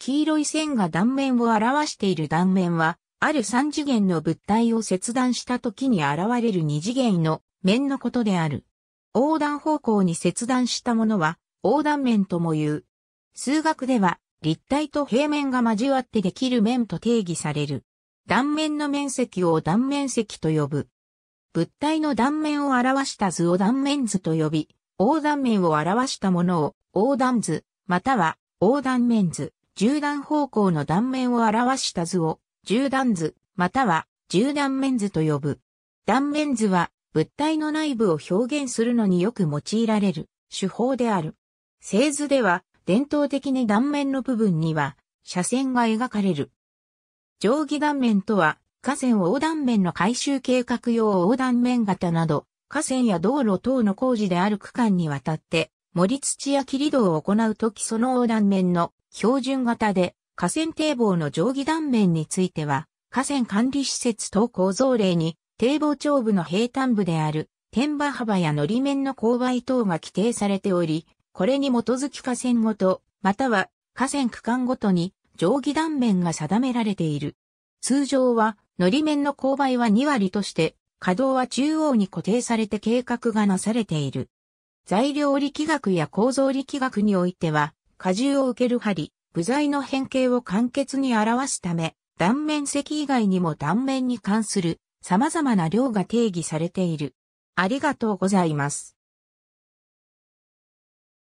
黄色い線が断面を表している断面は、ある三次元の物体を切断した時に現れる二次元の面のことである。横断方向に切断したものは、横断面とも言う。数学では、立体と平面が交わってできる面と定義される。断面の面積を断面積と呼ぶ。物体の断面を表した図を断面図と呼び、横断面を表したものを横断図、または横断面図。縦断方向の断面を表した図を、縦断図、または縦断面図と呼ぶ。断面図は、物体の内部を表現するのによく用いられる手法である。製図では、伝統的に断面の部分には、斜線が描かれる。定規断面とは、河川横断面の改修計画用横断面型など、河川や道路等の工事である区間にわたって、森土や切り土を行うときその横断面の標準型で河川堤防の定規断面については河川管理施設等構造例に堤防長部の平坦部である天馬幅や乗り面の勾配等が規定されており、これに基づき河川ごと、または河川区間ごとに定規断面が定められている。通常は、乗り面の勾配は2割として、稼働は中央に固定されて計画がなされている。材料力学や構造力学においては、荷重を受ける針、部材の変形を簡潔に表すため、断面積以外にも断面に関する様々な量が定義されている。ありがとうございます。